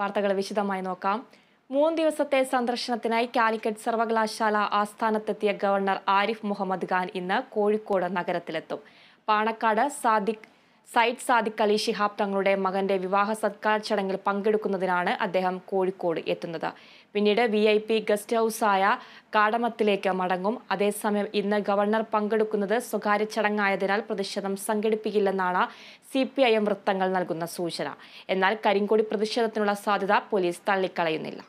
വാർത്തകൾ വിശദമായി നോക്കാം മൂന്ന് ദിവസത്തെ സന്ദർശനത്തിനായി കാലിക്കറ്റ് സർവകലാശാല ആസ്ഥാനത്തെത്തിയ ഗവർണർ ആരിഫ് മുഹമ്മദ് ഖാൻ ഇന്ന് കോഴിക്കോട് നഗരത്തിലെത്തും പാണക്കാട് സാദിഖ് സയ്യിദ് സാദിഖ് അലി ഷിഹാബ് തങ്ങളുടെ മകന്റെ വിവാഹ സത്കാര ചടങ്ങിൽ പങ്കെടുക്കുന്നതിനാണ് അദ്ദേഹം കോഴിക്കോട് എത്തുന്നത് പിന്നീട് വി ഐ പി ഗസ്റ്റ് ഹൗസായ കാടമത്തിലേക്ക് മടങ്ങും അതേസമയം ഇന്ന് ഗവർണർ പങ്കെടുക്കുന്നത് സ്വകാര്യ ചടങ്ങായതിനാൽ പ്രതിഷേധം സംഘടിപ്പിക്കില്ലെന്നാണ് സി പി ഐ എം വൃത്തങ്ങൾ നൽകുന്ന സൂചന എന്നാൽ കരിങ്കോടി പ്രതിഷേധത്തിനുള്ള സാധ്യത പോലീസ് തള്ളിക്കളയുന്നില്ല